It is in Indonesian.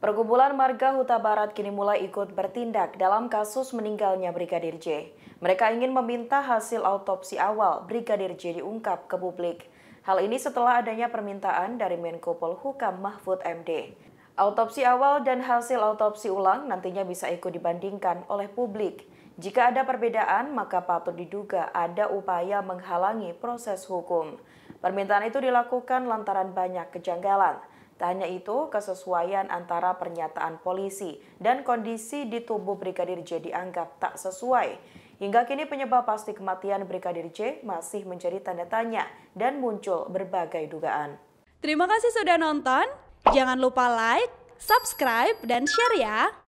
Pergumpulan Marga Huta Barat kini mulai ikut bertindak dalam kasus meninggalnya Brigadir J. Mereka ingin meminta hasil autopsi awal Brigadir J diungkap ke publik. Hal ini setelah adanya permintaan dari Menko Polhukam Mahfud MD. Autopsi awal dan hasil autopsi ulang nantinya bisa ikut dibandingkan oleh publik. Jika ada perbedaan, maka patut diduga ada upaya menghalangi proses hukum. Permintaan itu dilakukan lantaran banyak kejanggalan. Tak hanya itu, kesesuaian antara pernyataan polisi dan kondisi di tubuh Brigadir J dianggap tak sesuai. Hingga kini penyebab pasti kematian Brigadir J masih menjadi tanda tanya dan muncul berbagai dugaan. Terima kasih sudah nonton. Jangan lupa like, subscribe, dan share ya.